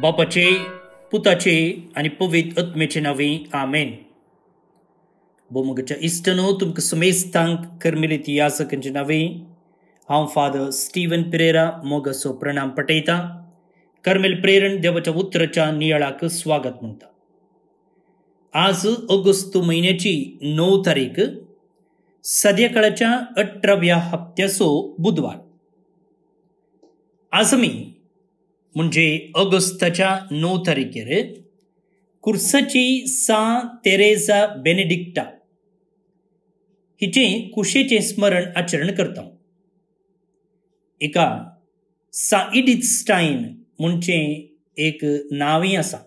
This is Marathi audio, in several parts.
बापाचे पुताचे आणि पवित आत्मेचे नांवें आमेन बोमोगाच्या इष्टनो तुमकां सुमेस्तांक कर्मेली ती यासकांचे नांवें हांव फादर स्टिवन प्रेरा मोगाचो प्रणाम पटयता कर्मेल प्रेरण देवाच्या उतराच्या नियाळाक स्वागत म्हणटा आज ऑगस्ट म्हयन्याची णव तारीख सद्याकाळच्या अठराव्या हप्त्याचो बुधवार आज मी म्हणजे ऑगस्टच्या नऊ तारखेर कुर्सची सा तेरेजा बेनेडिक्टा हिचें कुशेचें स्मरण आचरण करता एका सा साइडिस्टाईन म्हणजे एक नांवय असा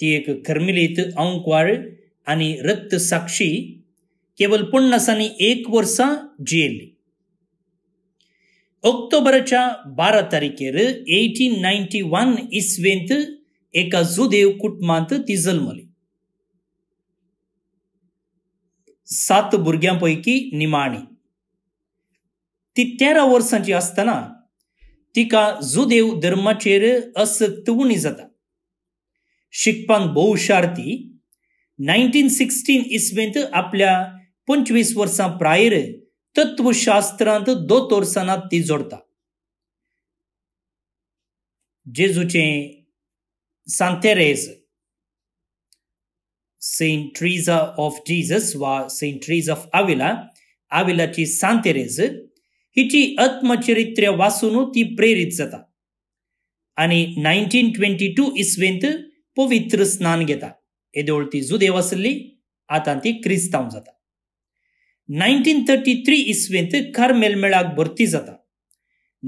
ती एक खर्मिलीत अंकवाळ आणि रक्त साक्षी केवळ पन्नासांनी एक वर्सा जियेल्ली ऑक्टोबरच्या बारा तारखेर एटीन नायन्टी वन इसवेंत एका जुदेव कुटुंबांत ती जल्मली सात भुरग्यां पैकी निमाणी ती तेरा वर्सांची असताना तिका जुदेव धर्माचेर असक्त उणी जाता शिकपांत भोवशार ती नायन्टीन सिक्स्टीन इसवेंत आपल्या पंचवीस वर्सां प्रायर तत्वशास्त्रांत दो तोरसानात ती जोडता जेजूचे सांतेरेज सेंट ट्रिजा ऑफ जीजस वा सेंट ट्रीज ऑफ आविला आविलाची सांतेरेज हिची आत्मचरित्र वाचून ती प्रेरीत जाता आणि नायन्टीन ट्वेंटी टू इसवेंत पवित्र स्नान घेता हे ती जुदेव आसली आता ती क्रिस्तांव जाता नाईन्टीन थर्टी थ्री इसवेंत कार्मेल मेलमेळाक भरती जाता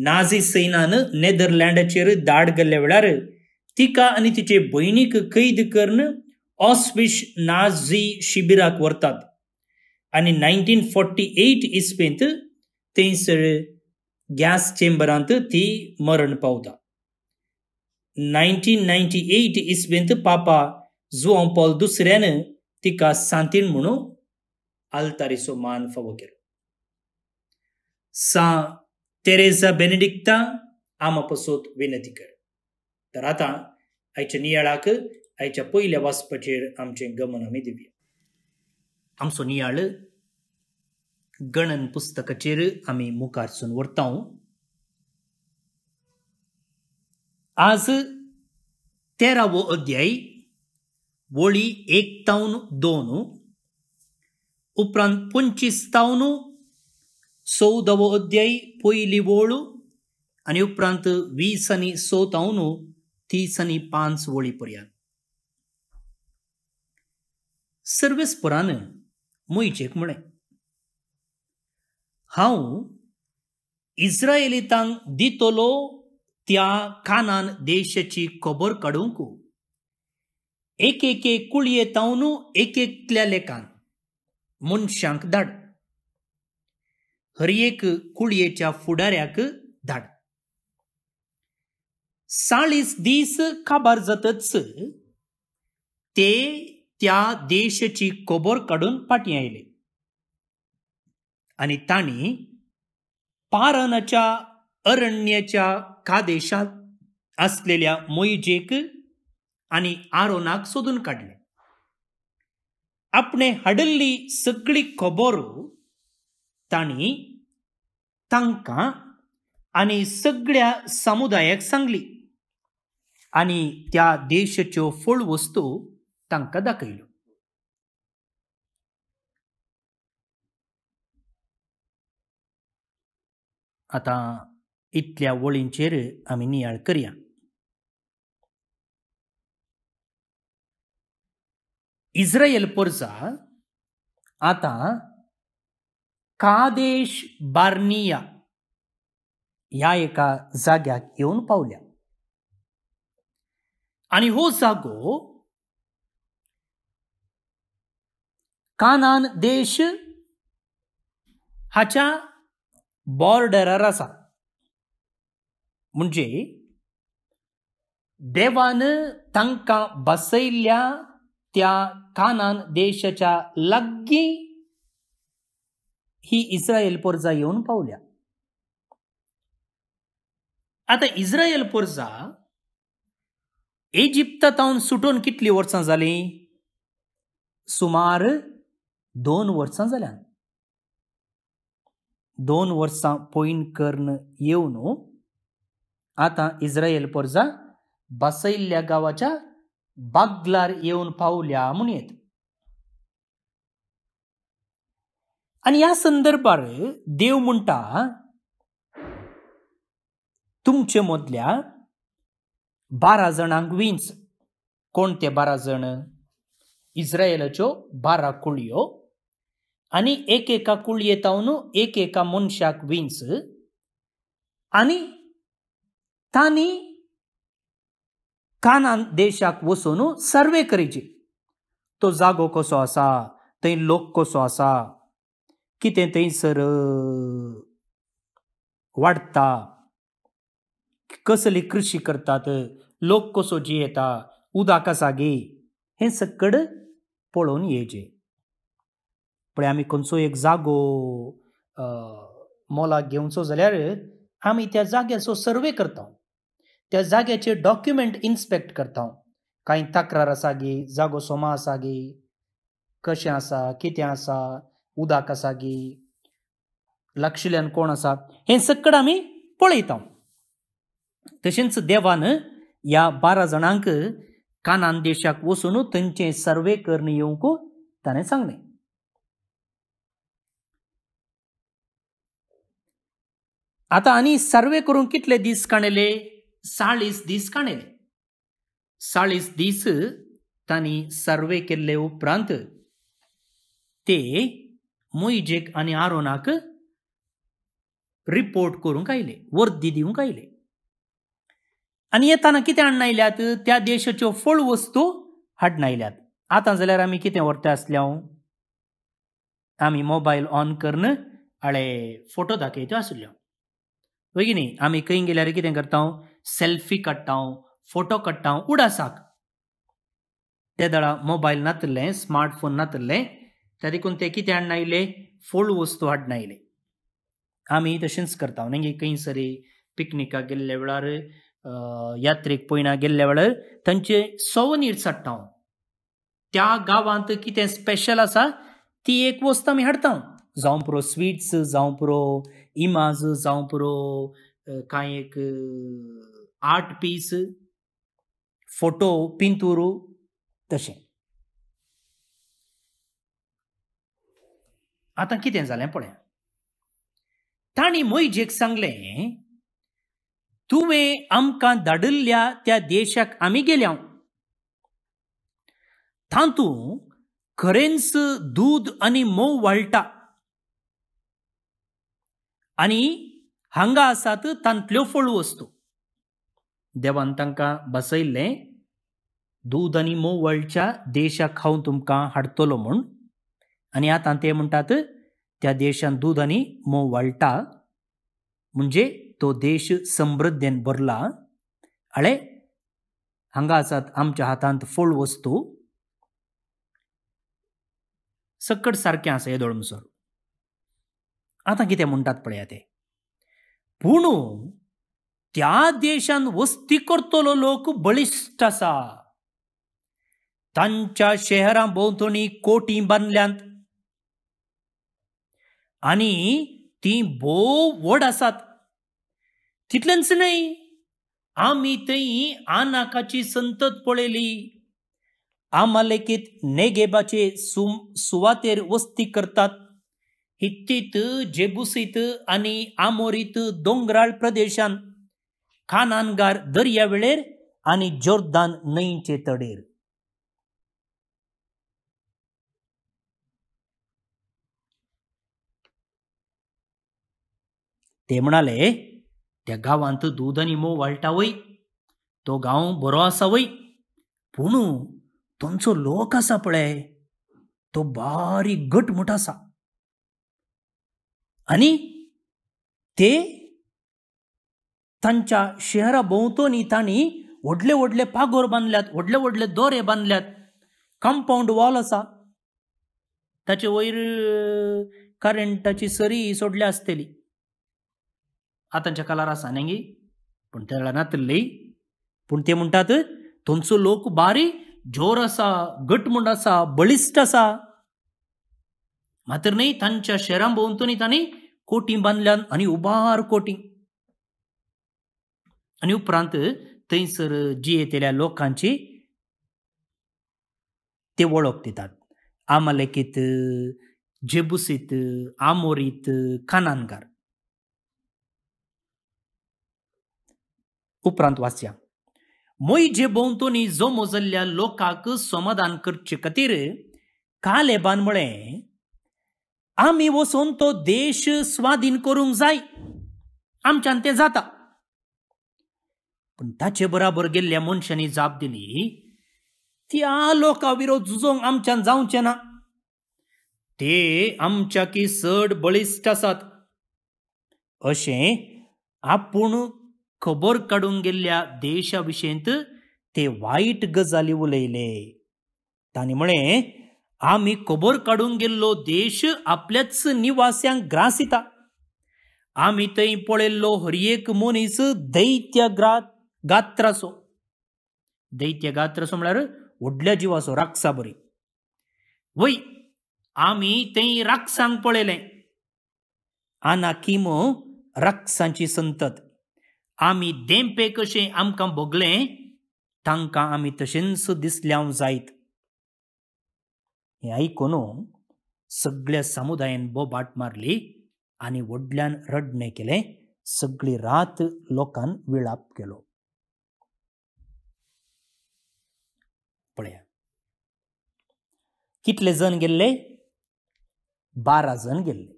नाझी सैनान नेदरलँडाचेर दाड गेल्ल्या वेळार तिका आनी तिचे भयणीक कैद करन ऑस्विश नाझी शिबिराक व्हरतात आनी नायन्टीन फोर्टी एट इसवेंत थंयसर गॅस चेंबरांत ती मरण पावता नायन्टीन नायन्टी एट इसवेंत पापा जुआ पॉल दुसऱ्यान तिका सांतीन म्हणून altares मान favor. सा तेरेसा बेनेडिक्ता आम पसोत विनंती कर तर आता आयच्या नियाळाक आयच्या पयल्या वाचपाचेर आमचें गमन आमी दिवया आमचो नियाळ गणन पुस्तकाचेर आमी मुखार सून व्हरता आज तेरावो अध्याय वळी एक दोन ಉಪರ ಪುಂ ಸೌದಾಯಿ ಪಳರ ತ್ಯಾ ಖಾನಾನ್ ದೇಶಚಿ ಪರಿಯ ಸರ್ವೇಸ್ಪರ ಹಾಂ ಇಸ್ರಾಯಲಿತ ಕಾನಾ ದೇಶ ಕೂಯುಕ್ ಲೆಕ್ಕ मनशांक धाड हरयेक कुळयेच्या फुडाऱ्याक धाड चाळीस दीस काबार जातच ते त्या देशची कोबोर काढून पाटी आयले आणि ताणी पारनाच्या अरण्याच्या कादेशांत असलेल्या मोयजेक आणि आरोनाक सोदून काढले अपने हडल्ली सगळी कबोरू ताणी तांकां आनी सगळ्या समुदायाक सांगली आनी त्या देशाच्यो फळ वस्तू तांकां दाखयल्यो आतां इतल्या वळींचेर आमी नियाळ करया इस्रायल पोरसा आतां कादेश बार्निया या एका जाग्यात येऊन पावल्या आणि हो जागो कानान देश हाच्या बॉर्डरार आसा म्हणजे देवान तांकां बसयल्ल्या त्या कानान देशाच्या लग्गी ही इस्रायल पोरजा येऊन पावल्या आता इस्रायल पोरजा इजिप्तावन सुटून कितली वर्सां झाली सुमार दोन वर्सां जाल्यान दोन वर्सां पोयन कर्ण येवन आतां इस्रायल पोरजा बसयल्ल्या गांवाच्या बागलार येऊन पावल्या म्हणून येत आणि या संदर्भात देव म्हणता तुमचे मधल्या बारा जणांक विंच कोणते बारा जण इस्रायलाच्यो बारा कुळयो आणि एक एका कुळयेतावन एक एका मनशाक विंच आणि तानी कानान देशाक वसून सर्वे ಕರಿಜಿ तो जागो कसो आसा थंय लोक कसो आसा कितें थंयसर वाडता, कसली कृषी करतात लोक कसो जियेता उदक आसा गे हें सकड पळोवन येजे पण आमी खंयचो एक जागो मोलाक घेवचो जाल्यार आमी त्या जाग्याचो सर्वे करता त्या जाग्याचे डॉक्युमेंट इन्स्पेक्ट करता काही तक्रार असा गे जागो सोमा आसा गे कशें आसा कितें आसा उदक असा गे लक्षल्यान कोण असा हे सगळं आम्ही पळयता तशेंच देवान ह्या बारा जणांक कानान देशाक वचून थंयचे सर्वे करून येवंक ताणें सांगलें आतां आनी सर्वे करून कितले दीस काणले સાળીસ દિવસ ગણેલી दिस दिस सर्वे सर्वे केले उपरांत ते मोईजेक आणि आरोनाक रिपोर्ट करूंक आयले वर्दी दिवंक आयले आनी येताना कितें आण आयल्यात त्या देशाच्यो फळ वस्तू हाड आयल्यात आता जाल्यार आमी कितें व्हरता आसल्या आमी मोबायल ऑन करून अळे फोटो दाखयत्यो आसल्यो वगिनी आमी खंय गेल्यार कितें करता सेल्फी ಕಟ್ಟಾವ್ फोटो काडटा उडासाक ते दळा मोबायल नातले स्मार्टफोन फोन त्या देखून ते कितें हाडना आयले फोल्ड वस्तू हाडना आयले आमी तशेंच करता नेंगी खंयसरी पिकनिकाक गेल्ले वेळार यात्रेक पयणा गेल्ले वेळार थंयचे सोवनीर हाडटा त्या गांवांत कितें स्पेशल आसा ती एक वस्तू आमी हाडटा जावं पुरो स्वीट्स जावं पुरो इमाज जावं पुरो कांय एक आर्ट पीस फोटो पिंतूरू तशें आतां कितें जालें पळय तांणी मोयजेक सांगलें तुवें आमकां धाडिल्ल्या त्या देशाक आमी गेल्या तातू खरेंच दूद आनी मोव वाळटा आनी हंगा आसात तांतल्यो फळू वस्तू देवन तांकां बसयल्लें दूद आनी वळच्या देशाक खावन तुमकां हाडतलो म्हूण आनी आतां ते म्हणटात त्या देशान दूद आनी मोव वळटा म्हणजे तो देश समृद्धेन भरला हळे हांगा आसात आमच्या हातांत फळ वस्तू सकट सारकें आसा हे दोळमसर आतां कितें म्हणटात पळया ते पूण त्या देशान वस्ती करतलो लोक बळिश्ट आसा तांच्या शहरां भोंवतणी कोटी बांदल्यांत आनी ती भोव व्हड आसात तितलेंच न्हय आमी थंय आनाकाची संतत पळयली आमालेकीत नेगेबाचे सु सुवातेर वस्ती करतात हित्तीत जेबुसीत आनी आमोरीत दोंगराळ प्रदेशांत कानानगार दर्या वेळेर आनी जोर्दान न्हंयचे तडेर ते म्हणाले त्या गावांत दूध आणि मो वाळटा वय तो गाव बरो आसा वय पूण तुमचो लोक आसा पळय तो बारीक घटमूट आसा आणि ते त्यांच्या शहराभोवतोनी तांणी व्हडले व्हडले पागोर बांधल्यात व्हडले व्हडले दोरे बांधल्यात कंपाऊंड वॉल आसा ताचे वयर करंटाची सरी सोडल्या आसतली आतांच्या कलार आसा नेंगी पूण त्या वेळार नातरली पूण ते म्हणतात थंयचो लोक बारी जोर आसा घटमूट असा बळिष्ट असा मात्र नाही तांच्या शहरां भोंवतणी तांणी कोटी बांदल्यान आणि उबार कोटी आणि उपरांत थंयसर जी येतल्या लोकांची ते वळख दितात आमलेकीत जेबुसीत आमोरीत कानानगार उपरांत वाचया मोई जे भोंवतणी जो मोजल्ल्या लोकांक समाधान करचे खातीर कालेबान म्हळे आमी वचून तो देश स्वाधीन करूंक जाय आमच्यान ते जाता पण ताचे बराबर गेल्ल्या मनशांनी जाप दिली त्या लोकांविरोध विरोध आमच्या आमच्यान ना ते आमच्याकी चड बळीष्ट आसात अशें आपूण खबर काढून गेल्ल्या देशा ते वायट गजाली उलयले तांणी म्हळें आमी खबर काढून गेल्लो देश आपल्याच निवास्यांक ग्रासिता आमी थंय पळयल्लो हर एक मनीस दैत्य ग्रात दैत्य दैत्य गात्रासो म्हणजे व्हडल्या जिवाचो राक्षा बरी वय आमी तें राक्षांक आना किमो राक्षांची संतत आमी देंपे कसे आमकां भोगले तांकां आमी तशेंच दिसल्याव जायत हें आयकून सगळ्या समुदायान बाट मारली आणि वडल्यान रडणे केले सगळी रात लोकान विळाप केलो पळया कितले जण गेल्ले बारा जण गेल्ले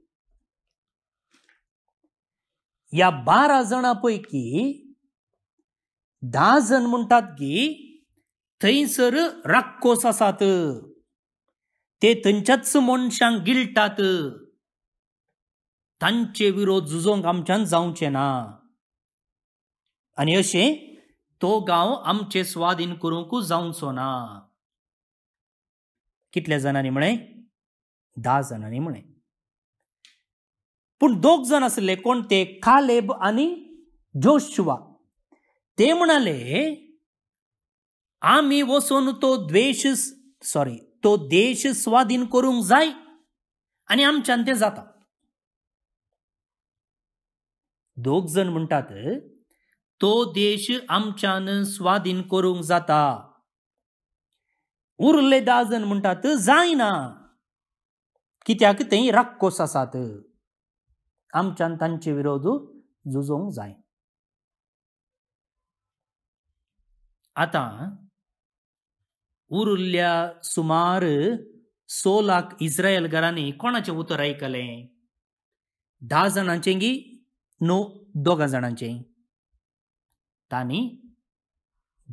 या बारा जणांपैकी पैकी धा जण म्हणतात की थंयसर राक्कोस आसात ते थंयच्याच मनशांक गिळटात तांचे विरोध झुजोंक आमच्यान जावचे ना आनी अशें तो गाव आमचे स्वाधीन करूंक जाऊन सोना कितल्या जाणांनी म्हणे धा जाणांनी म्हणे पूण दोग जण आसले कोण ते खालेब आणि जोशुआ ते म्हणाले आम्ही वसून तो द्वेष सॉरी तो देश स्वाधीन करूंक जाय आणि आमच्यान ते जाता दोग जण म्हणतात तो देश आमच्यान स्वाधीन करूंक जाता उरले दाजन म्हणटात जायना कित्याक तेई राक्कोस आसात आमच्यान तांचे विरोध झुजोवंक जाय आतां उरल्या सुमार सो लाख इस्रायल घरांनी कोणाचें उतर आयकलें धा जाणांचें की णव दोगां जाणांचें तानी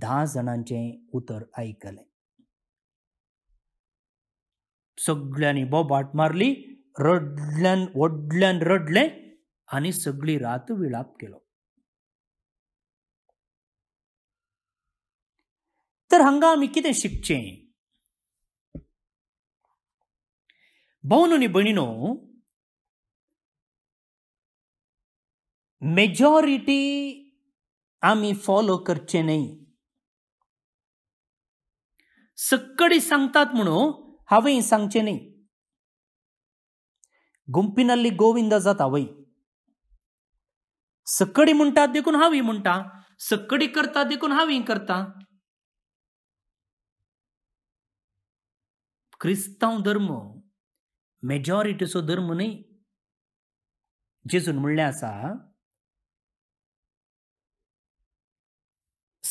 दहा जणांचे उतर ऐकले सगळ्यांनी बोबाट मारली रडल्यान वडल्यान रडले आणि सगळी रात विलाप केलो तर हंगा आम्ही कितें शिकचे भाऊन आणि मेजॉरिटी आम्ही फॉलो करचे नाही सक्कडी सांगतात म्हणून हांवें सांगचे नाही गुंपिनल्ली गोविंद जाता वय सक्कडी म्हणतात देखून हवी म्हणटा सक्कडी करता देखून हवी करता क्रिस्तांव धर्म मेजॉरिटीचो धर्म नाही जेजून म्हणले आसा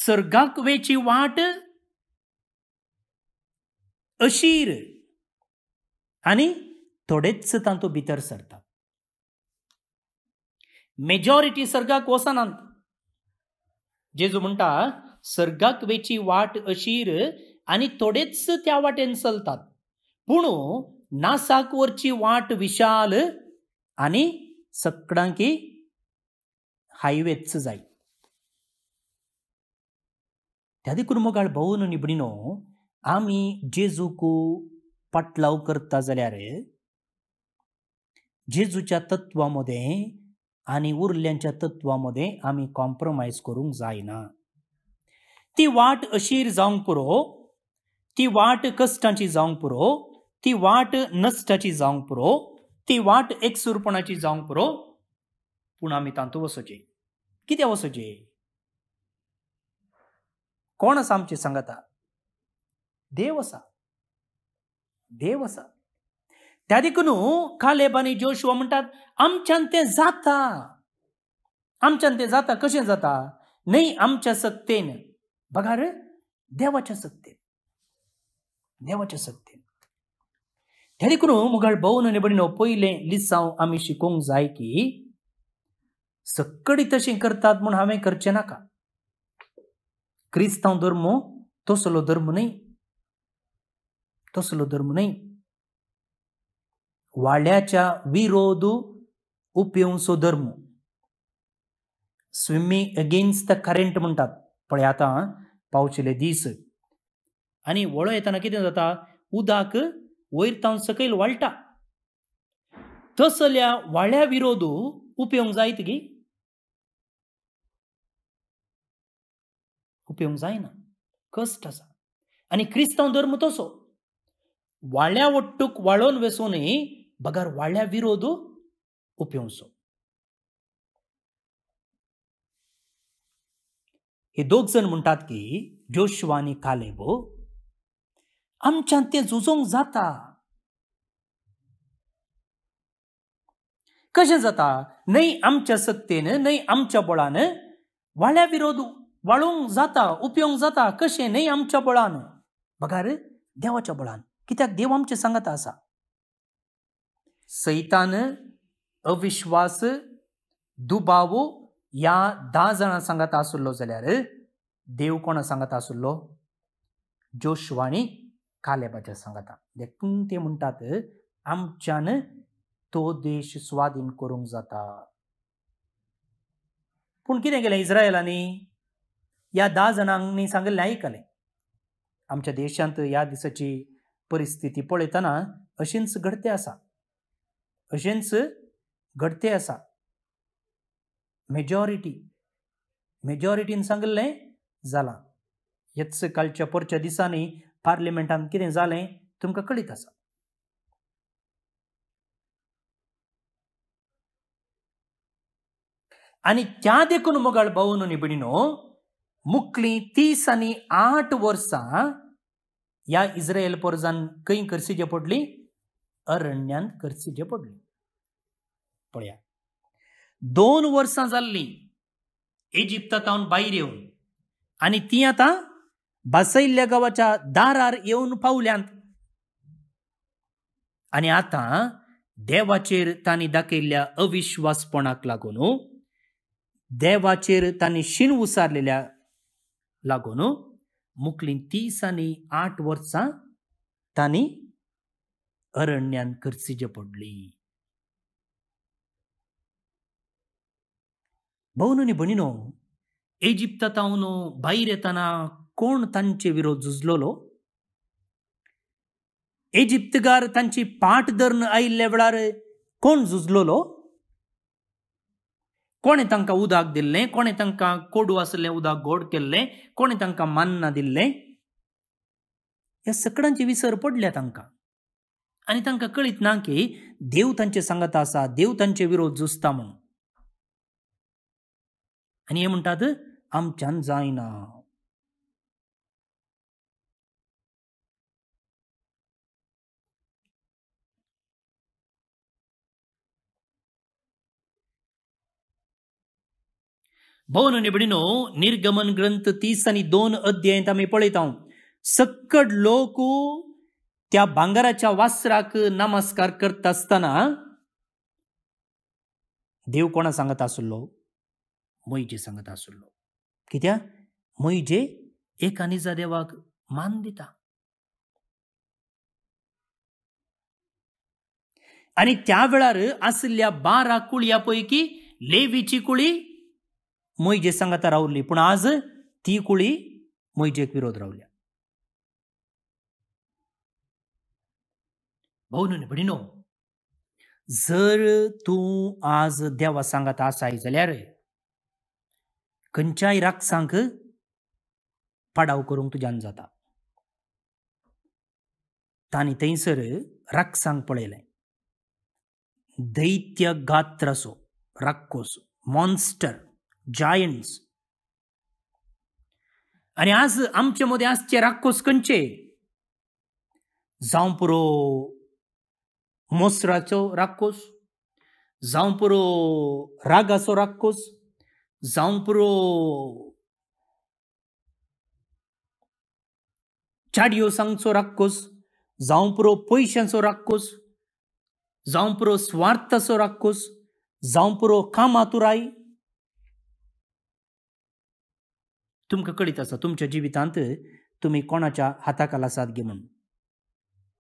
सर्गाक वेची वाट अशीर आणि थोडेच तातूंत भितर सरता मेजॉरिटी सर्गाक वसनांत जेजू म्हणटा सर्गाक वेची वाट अशीर आणि थोडेच त्या वाटेन चलतात पूण नासाक वरची वाट विशाल आणि सकडांकी हायवेच जाय त्या कुर्मगाळ भोवन निबडिनो आमी जेजूक पाटलाव करता जाल्यार जेजूच्या तत्वामध्ये आणि आनी उरल्यांच्या तत्वामध्ये आम्ही आमी कॉम्प्रोमायज करूंक जायना ती वाट अशीर जावंक पुरो ती वाट कश्टाची जावंक पुरो ती वाट नष्टाची जावंक पुरो ती वाट एकसुरपणाची जावंक पुरो पूण आमी तांतू वचोचे कित्याक वसोचे कोणच आमची संगता देवसा देवसा त्या दिकनू कालेब आणि जोशुआ म्हणतात आमच्यान ते जाता आमच्यान ते जाता कशें जाता नाही आमच्या सत्तेन बघा रे देवाच्या सत्तेन देवाच्या सत्तेन त्या देखून मुघाल भोवन आणि बडिनो पयले लिसांव आमी शिकूंक जाय की सकडी तशी करतात म्हणून हांवें करचें नाका cristão धर्मो tô धर्म dormuनै तो धर्म धर्मुनै वाड्याच्या विरोध उपेवंसो धर्म स्विमिंग अगेन्स्ट द करंट म्हणतात पळय आता पावचेले दीस आणि वळ येतना कितें जाता उदक वयर तावन सकयल वाळटा तसल्या वाळ्या विरोध उपेवंक जायत गी उपयोग जायना कष्ट असा आणि क्रिस्तांव धर्म तसो वाळ्या वट्टूक वाळोवन वेसूनय बगर वाळ्या विरोध उपेवसो हे दोग जण म्हणतात की जोशवा आनी कालेब आमच्यान तें झुजोवंक जाता कशें जाता न्हय आमच्या सत्तेन न्हय आमच्या बळान वाळ्या विरोध वाळूंक जाता उपयोग जाता कशें न्हय आमच्या बळान रे देवाच्या बळान कित्याक देव आमचे सांगता आसा सैतान अविश्वास दुबाव ह्या धा जाणां सांगात आसुल्लो जाल्यार देव कोणा सांगात आसुल्लो जोशवाणी कालेबाच्या सांगता देखून ते म्हणटात आमच्यान तो देश स्वाधीन करूंक जाता पूण कितें केलें इस्रायलांनी या दहा जणांनी नाही आयकलें आमच्या देशांत या दिसाची परिस्थिती पळयतना अशेंच घडते असा अशेंच घडते असा मेजॉरिटी मेजॉरिटीन सांगिल्लें जालां हेच कालच्या परच्या दिसांनी पार्लिमेंटान कितें जालें तुमकां कळीत आसा आणि त्या देखून मोगाळ भाऊ न्हू मुकली तीस आनी आठ वर्सां या इस्रायल पोरजान खंय करसिजे पडली अरण्यान करसिजे पडली पळया दोन वर्सां जाल्ली तावन भायर येवन आनी ती आतां बासयल्ल्या गांवाच्या दारार येवन पावल्यांत आनी आतां देवाचेर तांणी दाखयल्ल्या अविश्वासपणाक लागून देवाचेर तांणी शीण उसारलेल्या लागोनो मुकलीन तीस आणि आठ वर्षा तानी अरण्यान जे पडली भाऊन बनिनो, भणिनो इजिप्तात हांव भायर येताना कोण तांचे विरोध झुजलोलो इजिप्तगार तांची पाठ धरण आयिल्ल्या वेळार कोण झुजलोलो कोणें तांकां उदक दिल्लें कोणें तांकां कोडू आसलें उदक गोड केल्लें कोणें तांकां मान्ना दिल्लें ह्या सगळ्यांची विसर पडल्या तांकां आणि तांकां कळीत ना की देव तांचे सांगत आसा देव तांचे विरोध झुजता म्हणून आनी हे म्हणतात आमच्यान जायना भवन નિબડીનો निर्गमन ग्रंथ तीस आणि दोन अध्याय आमी पळयता सक्कड लोक त्या भांगाराच्या वासराक नमस्कार करता आसतना देव कोणा सांगत आसलो मोयजे सांगत आसलो कित्या मोयजे एका निजा देवाक मान दिता आणि त्या वेळार आसल्या बारा कुळयां पैकी लेवीची कुळी जे सांगता रावल्ली पण आज ती कुळी मोयजेक विरोध रावल्या भाऊ जर तू आज देवा सांगात आसाय जाल्यार खंयच्याय राक्षांक पाडाव करूंक तुज्यान जाता तांणी थंयसर राक्षांक पळयलें दैत्य गात्रसो राक्कोस मॉन्स्टर giants. आणि आज आमच्या मध्ये आजचे राक्कोस कंचे जावं पुरो मोसराचो राक्कोस जावं पुरो रागाचो राक्कोस जावं पुरो सांगचो राक्कोस जावं पुरो पयशांचो राक्कोस जावं पुरो स्वार्थाचो राक्कोस जावं पुरो कामातुराय तुमकां कळीत आसा तुमच्या जिवितांत तुमी कोणाच्या हाताक साथ गे म्हण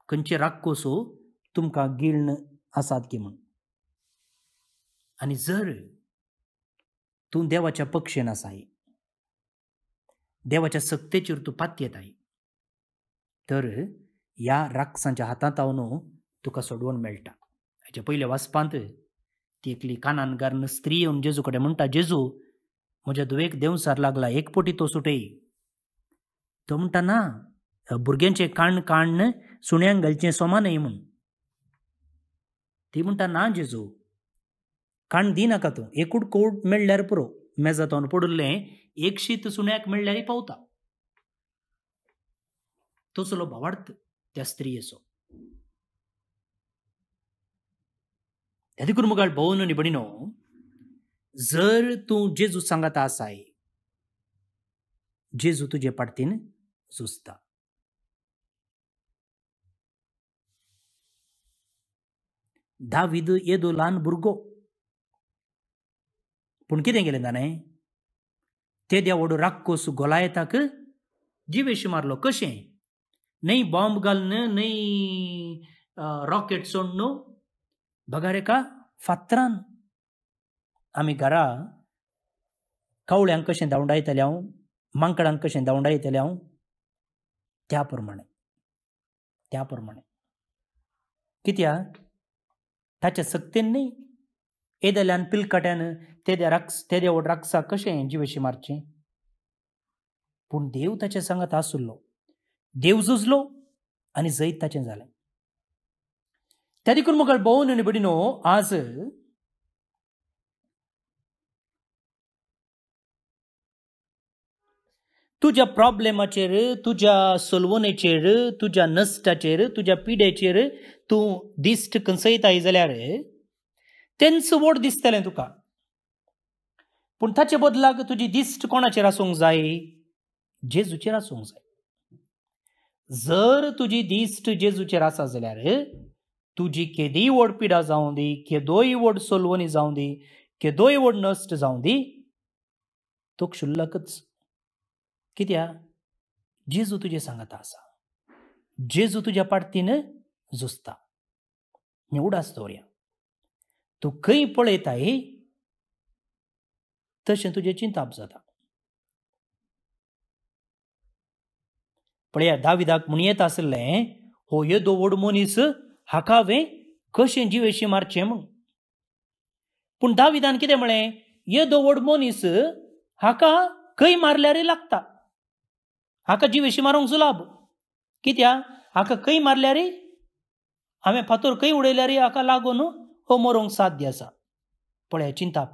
खंयचे राक्कोसो हो तुमकां गिळण आसात गे म्हण आनी जर तूं देवाच्या पक्षेन आसाय देवाच्या सक्तेचेर तूं पातयेत तर ह्या राक्षसांच्या हातांत न्हू तुका सोडवून मेळटा हाच्या पयल्या वाचपांत ती एकली कानान गार्ण स्त्री येवन जेजू कडेन म्हणटा जेजू म्हज्या दुवेक सार लागला एक पोटी तो सुटे तो ना भुरग्यांचे काण काण सुण्यांक घालचे सोमा न्हय म्हूण ती म्हणटा ना जेजू काण दिनाका तूं एकूट कोट मेळ्ळ्यार पुरो मेजा तोंड पडुल्लें एक शीत सुण्याक मेळ्ळ्यारय पावता तो चलो भावार्थ त्या स्त्रियेचो त्या देखून मुगाळ भोवन निबडिनो जर तू जेजू सांगत आसाय जेजू तुजे पडतीन झुजता दावीद येदो ल्हान भुरगो पूण कितें ते जाणे ते देवडो राक्कोस गोलायताक जिवेशी मारलो कशें नाही बॉम्ब घाल नाही रॉकेट सोडन बघा रे का आम्ही घरा कवळ्यांक कशें दावंडायतले हांव मांकडांक कशें दावंडायतले हांव त्या प्रमाणे त्या प्रमाणे कित्याक ताच्या सक्तीन न्ही येदल्यान पिलकट्यान तेद्या राक्स तेद्या वट राक्षाक कशें जिवेशी मारचें पूण देव ताचे सांगात आसुल्लो देव झुजलो आनी जैत ताचें जालें त्या देखून मुखार भोवन बडिनो आज तुझ्या प्रॉब्लेमाचेर तुझ्या सोलवणेचेर तुज्या नस्टाचेर तुज्या पिड्याचेर तूं दिश्ट कसयता जाल्यार तेंचो वोट दिसतलें तुका पूण ताचे बदलाक तुजी दिश्ट कोणाचेर आसूंक जाय जेजूचेर आसूंक जाय जर तुजी दिश्ट जेजूचेर आसा जाल्यार तुजी केदी व्हड पिडा जावं दी केदोय व्हड सोलवणी जावं दी केदोय व्हड नश्ट जावं दी तो क्षुल्लकच कित्या जेजू तुझे सांगता आसा जेजू तुझ्या पाडतीन झुजता निवडास दवरया तूं खंय पळयताय तशें तुजें चिंताप जाता पळया दाविदाक म्हूण येत आसलें हो येदो व्हड मनीस हाका हांवें कशें जिवेशी मारचें म्हूण पूण दाविदान कितें म्हळें येदो व्हड मनीस हाका खंय मारल्यारय लागता ಆಕ ಜೀವ मारूंक कित्या, कित्या हाका मारले मारल्या रे हांवें फातोर खंय रे हाका लागून हो मरूंक साध्य आसा पळय चिंताप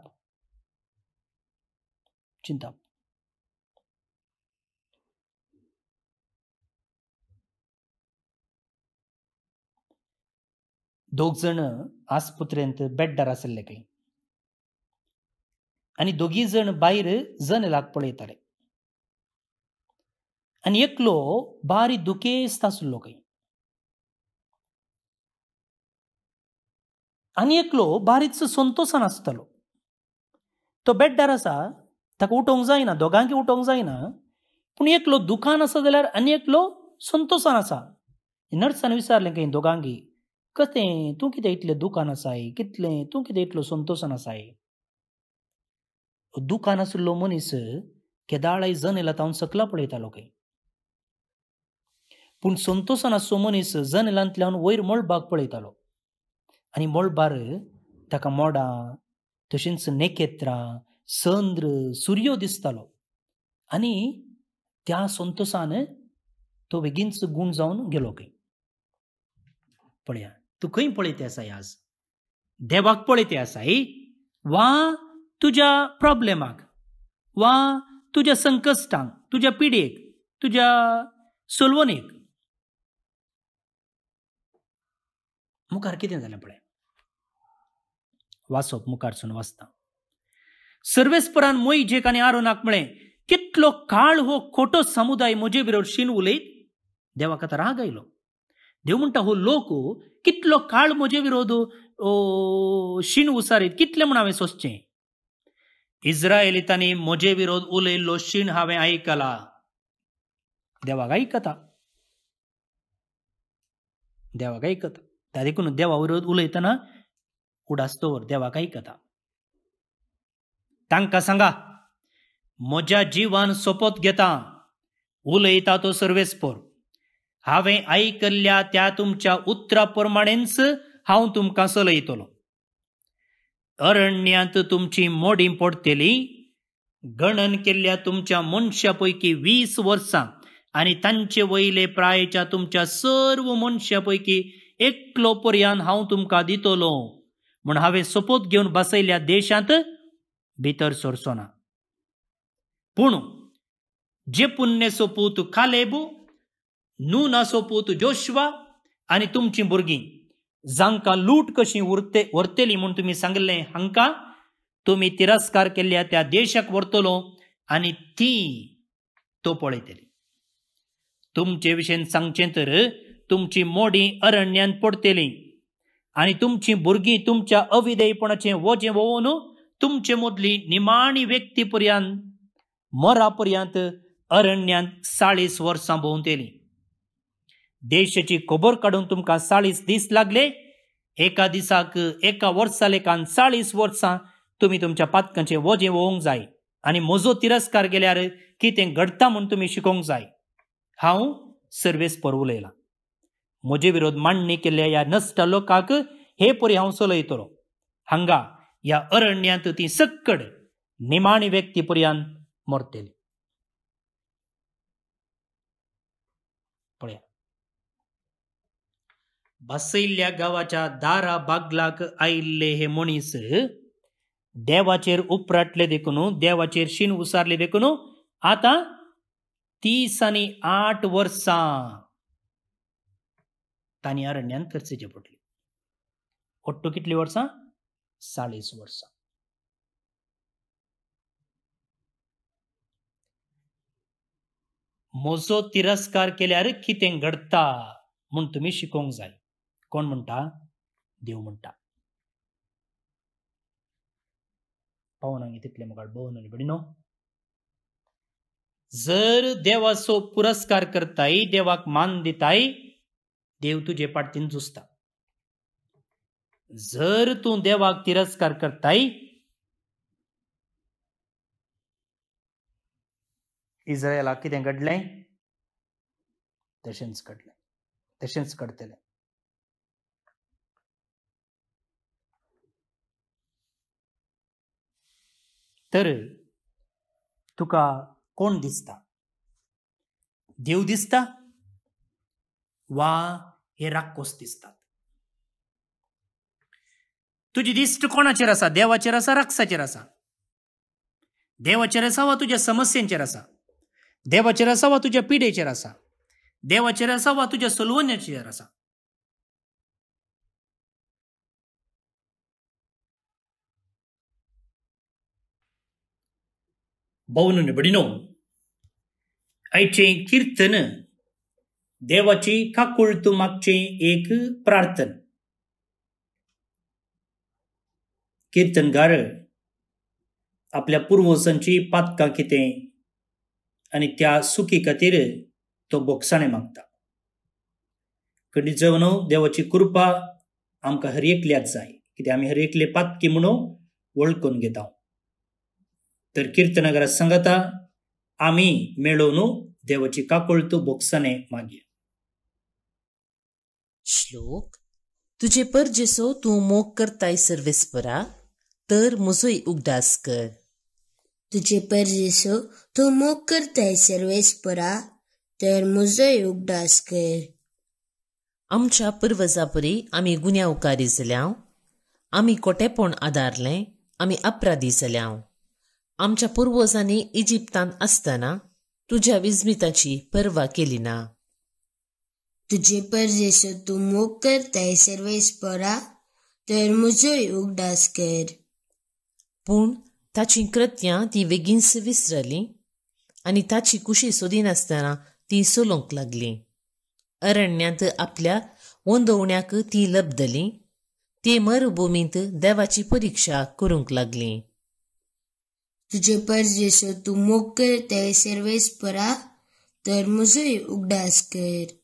चिंताप दोग जण आस्पुत्रेंत बेड्डार असले काही आणि दोगी जण भायर जन लाग पळयताले एकलो बारी భారీ దుకేస్తాసుల్లో గై आणि एकलो बारीच संतोषान आसतलो तो बेड्डार आसा ताका उठोवंक जायना दोघांक उठोवंक जायना पूण एकलो दुखान आसा जाल्यार आनी एकलो संतोषान आसा नर्सान विचारलें खंय दोगांगी कतें तूं कितें इतलें दुखान आसाय कितलें तूं कितें इतलो संतोषान आसाय दुखान आसलो मनीस केदाळाय जन येला तावन सकला पळयतालो खंय पूण संतोसान मनीस जन वयर मोळ बाग पळयतालो आनी मोळबार ताका मोडां तशेंच नेकेत्रां संद्र सुर्यो दिसतालो आनी त्या संतोसान तो बेगीनच गूण जावन गेलो खंय पळया तूं खंय पळयते आसाय आज देवाक पळयते आसाय वा तुज्या प्रॉब्लेमाक वा तुज्या संकश्टांक तुज्या पिडेक तुज्या सोलवणेक मुखार कितें जालें पळय वाचप मुखारसून वाचता सर्वेस्परान मोई जेक आनी आरोनाक म्हळें कितलो काळ हो खोटो समुदाय म्हजे बरोबर शिन उलयत देवाक आतां राग आयलो देव म्हणटा हो लोक कितलो काळ म्हजे विरोध शीण उसारीत कितले म्हूण हांवें सोंसचें इस्रायेलितांनी म्हजे विरोध उलयल्लो शीण हांवें आयकला देवाक आयकता देवाक आयकता देखून देवा विरोध उलयतना उडास्तोवर देवा काही कथा तांका सांगा म्हज्या जीवन सोपत घेता उलयता तो सर्वेस्पोर हांवें आयकल्ल्या त्या तुमच्या उतरा प्रमाणेच हांव तुमकां सलयतलो अरण्यात तुमची मोडी पडटली गणन केल्ल्या तुमच्या मनशा पैकी वीस वर्सां आनी तांचे वयले प्रायच्या तुमच्या सर्व मनशा पैकी एक पर्यान हांव तुमकां दितलो म्हूण हांवें सोपूत घेवन बसयल्या देशांत भितर सरचो ना पूण जे पुण्य सोपूत कालेबू नू ना सोपूत जोश्वा आनी तुमची भुरगीं जांकां लूट कशी उरते व्हरतली म्हूण तुमी सांगले हांकां तुमी तिरस्कार केल्ल्या त्या देशाक व्हरतलो आनी ती तो पळयतली तुमचे विशयन सांगचें तर तुमची मोडी अरण्यान पडतेली आणि तुमची भुरगीं तुमच्या अविधेयपणाचें वजे वोवून तुमचे मदली निमाणी व्यक्ती पर्यंत मरा पर्यंत अरण्यान चाळीस वर्सां भोवतेली देशाची खबर काढून तुमकां चाळीस दीस लागले एका दिसाक एका वर्सा लेखान चाळीस वर्सां तुम्ही तुमच्या पातकांचे वजे वोवंक जाय आणि म्हजो तिरस्कार केल्यार कितें घडता म्हणून तुम्ही शिकोंक जाय हांव सर्वेस पर विरोध ವಿರೋಧ ಮಣ್ಣಿಕೆಲ್ಲ या नष्ट लोकाक हे ಪುರಿ ಹಂಸೋಲ ಇತರೋ हंगा या अरण्यांत ती सक्कड निमाणी व्यक्ती पुरयान मरतली पळया बसयल्ल्या गावाच्या दारा बागलाक आयिल्ले हे मनीस देवाचेर उपराटले देखून देवाचेर शीन उसारले देखून आता तीस आनी आठ वर्सां ताणी अरण्यान से पडली ओट्टू कितली वर्सां चाळीस वर्सां मोजो तिरस्कार केल्यार कितें घडता म्हूण तुम्ही शिकोवंक जाय कोण म्हणटा देव म्हणटा पावून तितले मुखार भोवन बडी न्हू जर देवाचो पुरस्कार करताय देवाक मान दिताय देव तुझे पाटतीन झुजता जर तू देवाक तिरस्कार करताय इस्रायला किती घडलें तशेंच घडलें तशेंच तर तुका कोण दिसता देव दिसता वा हे राक्कोस दिसतात तुझी दिश्ट कोणाचेर रसा देवाचे रसा राक्षसाचेर रसा देवाचे रसा वा तुज्या समस्यांचे रसा देवाचे रसा वा तुज्या पिडेचेर रसा देवाचे रसा वा तुज्या सोलवण्याचेर रसा बहुन बडिनो आयचें कीर्तन देवाची काकुळतू मागची एक प्रार्थना कीर्तनकार आपल्या पूर्वसांची पातकां कितें आणि त्या सुखी खातीर तो बोक्साने मागता कडी जेवणू देवाची कृपा आमकां हर एकल्याक जाय कित्याक आमी हर एकले पातकी म्हणून वळखून घेता तर कीर्तनगारा सांगता आम्ही मेळोवन देवाची काकुळ तूं बोगसाणें मागया श्लोक तुझे पर जसो तू मोग करताय सर्वेस परा तर मुजोय उगडास कर तुझे पर जसो तू मोग करताय सर्वेस परा तर मुजोय उगडास कर आमच्या पर्वजा परी आमी गुन्या उकारी जाल्याव आमी कोटेपण आदारले आमी अपराधी जाल्याव आमच्या पूर्वजांनी इजिप्तान आसतना तुझ्या विजमिताची पर्वा केली ना तुझे जैसे तू मोग करताय सर्वेस परा तर म्हजोय उगडास कर पूण ताची कृत्यां ती से विसरली आनी ताची कुशी नसताना ती सोलोंक लागली अरण्यात आपल्या वंदवण्याक ती लबदली ती मरुभुमींत देवाची परीक्षा करूंक लागली तुझे जैसे तू मोग करताय सर्वेस परा तर म्हजोय उगडास कर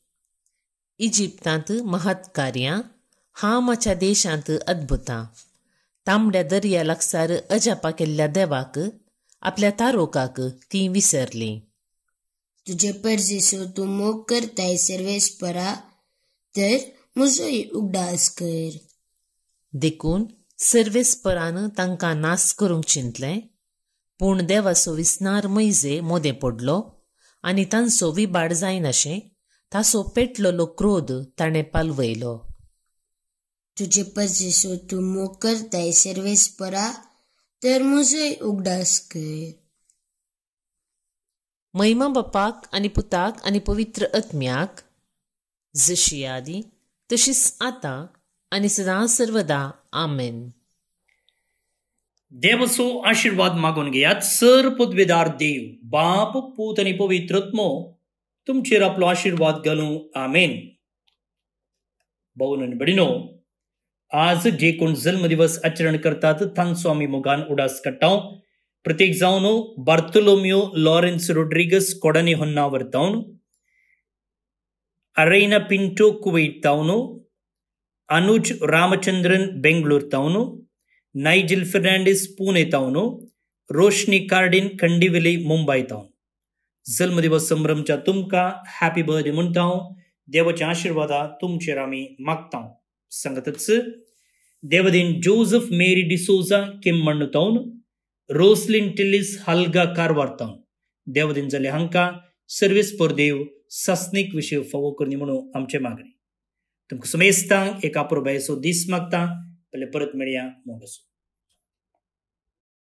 इजिप्तांत महत् कार्यां हामाच्या देशांत अद्भुतां तांबड्या दर्या लागसार अजापा केल्ल्या देवाक आपल्या तारोकाक तीं विसरलीं तुझे परजेसो तू मोग करताय सर्वेस परा तर म्हजोय उगडास कर देखून सर्वेस परान तांकां नास करूंक चिंतलें पूण देवाचो विस्नार मैजे मोदे पडलो आनी तांचो विबाड जायनाशें तासो पेटलोलो क्रोध ताणे पालवयलो तुझे पजेसो तू मोकर ताय सर्वेस परा तर मुझे उगडास कर महिमा बापाक आणि पुताक आणि पवित्र अत्म्याक जशी आदी तशीच आता आणि सदा सर्वदा आमेन देवसो आशीर्वाद मागून घेयात सर पदवीदार देव बाप पूत आनी पवित्रत्मो तुमचेर आपलो आशिर्वाद घालूं आमेन भोवन आनी भडिनो आज जे कोण जल्म दिवस आचरण करतात तांचो आमी मोगान उडास काडटाव प्रत्येक जावन बार्तोलोमियो लॉरेन्स रोड्रिगस कोडानी होन्ना वरतावन ಅರೈನಾ ಪಿಂಟೋ ಕುವೈಟ್ ತಾವನು ಅನುಜ್ ರಾಮಚಂದ್ರನ್ ಬೆಂಗಳೂರು ತಾವನು ನೈಜಿಲ್ ಫೆರ್ನಾಂಡಿಸ್ ಪುಣೆ ತಾವನು ರೋಶ್ನಿ ಕಾರ್ಡಿನ್ ಕಂಡಿವಿಲಿ ಮುಂಬೈ ತಾವನು जल्मदिवस संभ्रमच्या तुमका हॅपी बर्थडे म्हणटा देवाच्या आशिर्वादा तुमचेर आमी मागता सांगतच देवदीन जोसेफ मेरी डिसोजा किम म्हणटावन रोसलिन टिलिस हल्गा कारवारता देवदीन जाले हांकां सर्वीस पर देव सस्नीक विषय फावो करनी म्हणून आमचे मागणी तुमकां समेस्तांक एक आपुरबायेचो दीस मागता पले परत मेळया मोगसो